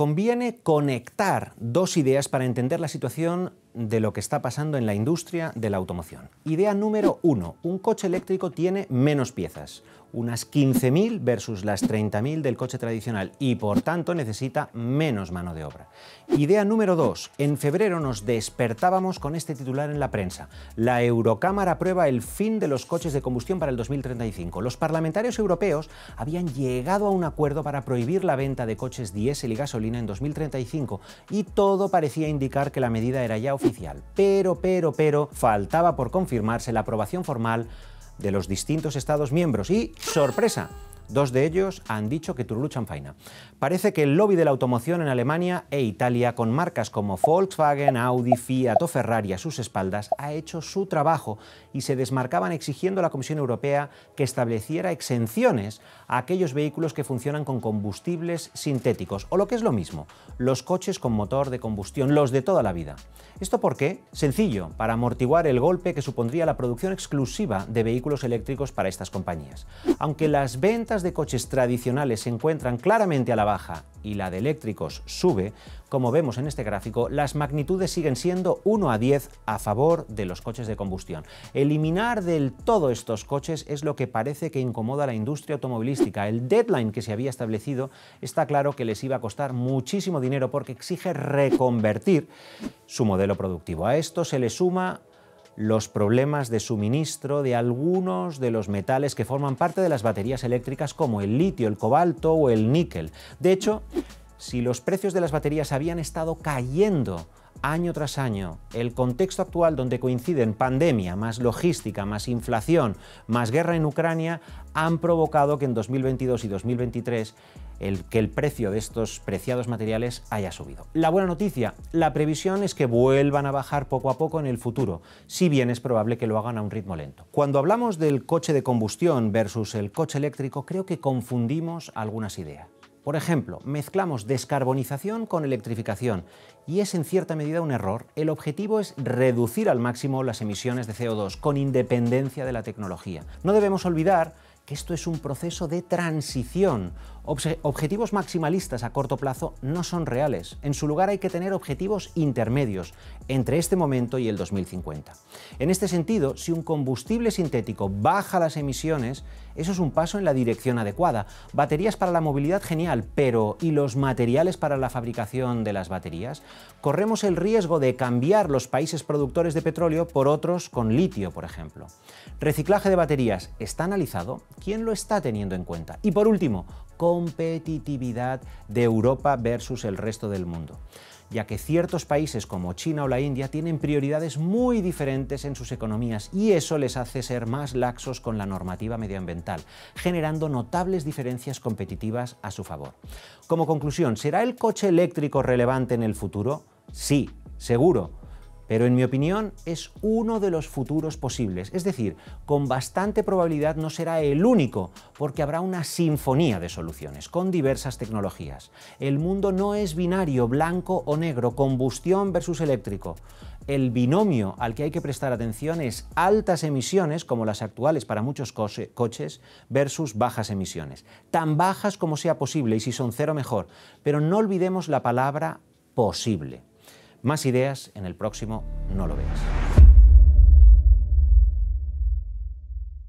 conviene conectar dos ideas para entender la situación de lo que está pasando en la industria de la automoción. Idea número uno, un coche eléctrico tiene menos piezas, unas 15.000 versus las 30.000 del coche tradicional y por tanto necesita menos mano de obra. Idea número dos, en febrero nos despertábamos con este titular en la prensa. La Eurocámara aprueba el fin de los coches de combustión para el 2035. Los parlamentarios europeos habían llegado a un acuerdo para prohibir la venta de coches diésel y gasolina en 2035 y todo parecía indicar que la medida era ya pero, pero, pero, faltaba por confirmarse la aprobación formal de los distintos Estados miembros y, sorpresa, Dos de ellos han dicho que turluchan Faina. Parece que el lobby de la automoción en Alemania e Italia, con marcas como Volkswagen, Audi, Fiat o Ferrari a sus espaldas, ha hecho su trabajo y se desmarcaban exigiendo a la Comisión Europea que estableciera exenciones a aquellos vehículos que funcionan con combustibles sintéticos, o lo que es lo mismo, los coches con motor de combustión, los de toda la vida. ¿Esto por qué? Sencillo, para amortiguar el golpe que supondría la producción exclusiva de vehículos eléctricos para estas compañías. Aunque las ventas de coches tradicionales se encuentran claramente a la baja y la de eléctricos sube, como vemos en este gráfico, las magnitudes siguen siendo 1 a 10 a favor de los coches de combustión. Eliminar del todo estos coches es lo que parece que incomoda a la industria automovilística. El deadline que se había establecido está claro que les iba a costar muchísimo dinero porque exige reconvertir su modelo productivo. A esto se le suma los problemas de suministro de algunos de los metales que forman parte de las baterías eléctricas como el litio, el cobalto o el níquel. De hecho, si los precios de las baterías habían estado cayendo año tras año. El contexto actual donde coinciden pandemia, más logística, más inflación, más guerra en Ucrania, han provocado que en 2022 y 2023 el, que el precio de estos preciados materiales haya subido. La buena noticia, la previsión es que vuelvan a bajar poco a poco en el futuro, si bien es probable que lo hagan a un ritmo lento. Cuando hablamos del coche de combustión versus el coche eléctrico, creo que confundimos algunas ideas. Por ejemplo, mezclamos descarbonización con electrificación y es en cierta medida un error. El objetivo es reducir al máximo las emisiones de CO2 con independencia de la tecnología. No debemos olvidar que esto es un proceso de transición objetivos maximalistas a corto plazo no son reales. En su lugar hay que tener objetivos intermedios entre este momento y el 2050. En este sentido, si un combustible sintético baja las emisiones, eso es un paso en la dirección adecuada. Baterías para la movilidad, genial, pero ¿y los materiales para la fabricación de las baterías? Corremos el riesgo de cambiar los países productores de petróleo por otros con litio, por ejemplo. Reciclaje de baterías, ¿está analizado? ¿Quién lo está teniendo en cuenta? Y por último, competitividad de Europa versus el resto del mundo ya que ciertos países como China o la India tienen prioridades muy diferentes en sus economías y eso les hace ser más laxos con la normativa medioambiental, generando notables diferencias competitivas a su favor. Como conclusión, ¿será el coche eléctrico relevante en el futuro? Sí, seguro, pero en mi opinión es uno de los futuros posibles, es decir, con bastante probabilidad no será el único, porque habrá una sinfonía de soluciones, con diversas tecnologías. El mundo no es binario, blanco o negro, combustión versus eléctrico. El binomio al que hay que prestar atención es altas emisiones, como las actuales para muchos coches, versus bajas emisiones. Tan bajas como sea posible y si son cero mejor. Pero no olvidemos la palabra posible. Más ideas en el próximo No lo veas.